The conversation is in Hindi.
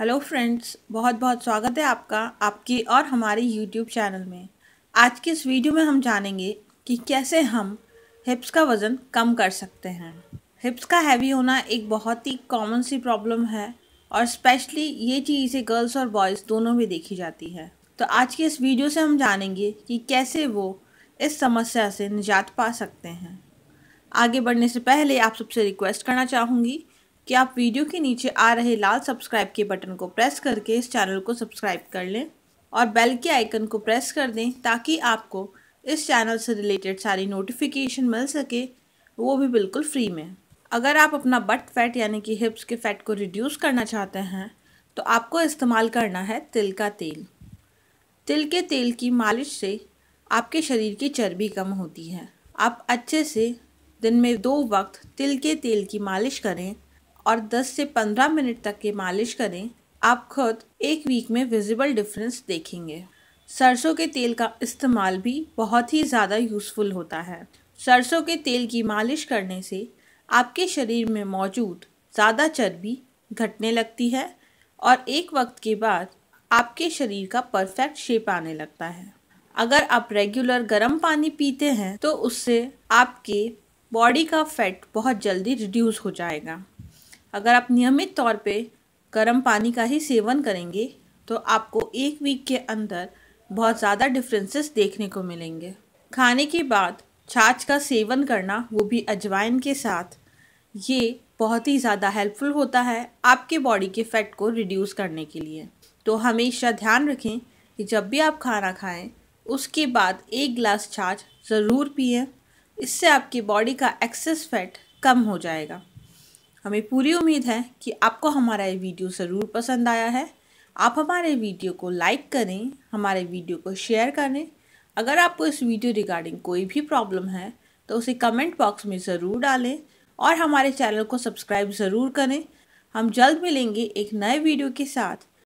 हेलो फ्रेंड्स बहुत बहुत स्वागत है आपका आपके और हमारे यूट्यूब चैनल में आज के इस वीडियो में हम जानेंगे कि कैसे हम हिप्स का वज़न कम कर सकते हैं हिप्स का हैवी होना एक बहुत ही कॉमन सी प्रॉब्लम है और स्पेशली ये चीज़ गर्ल्स और बॉयज़ दोनों में देखी जाती है तो आज के इस वीडियो से हम जानेंगे कि कैसे वो इस समस्या से निजात पा सकते हैं आगे बढ़ने से पहले आप सबसे रिक्वेस्ट करना चाहूँगी कि आप वीडियो के नीचे आ रहे लाल सब्सक्राइब के बटन को प्रेस करके इस चैनल को सब्सक्राइब कर लें और बेल के आइकन को प्रेस कर दें ताकि आपको इस चैनल से रिलेटेड सारी नोटिफिकेशन मिल सके वो भी बिल्कुल फ्री में अगर आप अपना बट फैट यानी कि हिप्स के फैट को रिड्यूस करना चाहते हैं तो आपको इस्तेमाल करना है तिल का तेल तिल के तेल की मालिश से आपके शरीर की चर्बी कम होती है आप अच्छे से दिन में दो वक्त तिल के तेल की मालिश करें और 10 से 15 मिनट तक के मालिश करें आप खुद एक वीक में विजिबल डिफरेंस देखेंगे सरसों के तेल का इस्तेमाल भी बहुत ही ज़्यादा यूज़फुल होता है सरसों के तेल की मालिश करने से आपके शरीर में मौजूद ज़्यादा चर्बी घटने लगती है और एक वक्त के बाद आपके शरीर का परफेक्ट शेप आने लगता है अगर आप रेगुलर गर्म पानी पीते हैं तो उससे आपके बॉडी का फैट बहुत जल्दी रिड्यूस हो जाएगा अगर आप नियमित तौर पे गर्म पानी का ही सेवन करेंगे तो आपको एक वीक के अंदर बहुत ज़्यादा डिफरेंसेस देखने को मिलेंगे खाने के बाद छाछ का सेवन करना वो भी अजवाइन के साथ ये बहुत ही ज़्यादा हेल्पफुल होता है आपके बॉडी के फैट को रिड्यूस करने के लिए तो हमेशा ध्यान रखें कि जब भी आप खाना खाएं उसके बाद एक गिलास छाछ ज़रूर पिए इससे आपकी बॉडी का एक्सेस फैट कम हो जाएगा हमें पूरी उम्मीद है कि आपको हमारा ये वीडियो ज़रूर पसंद आया है आप हमारे वीडियो को लाइक करें हमारे वीडियो को शेयर करें अगर आपको इस वीडियो रिगार्डिंग कोई भी प्रॉब्लम है तो उसे कमेंट बॉक्स में ज़रूर डालें और हमारे चैनल को सब्सक्राइब ज़रूर करें हम जल्द मिलेंगे एक नए वीडियो के साथ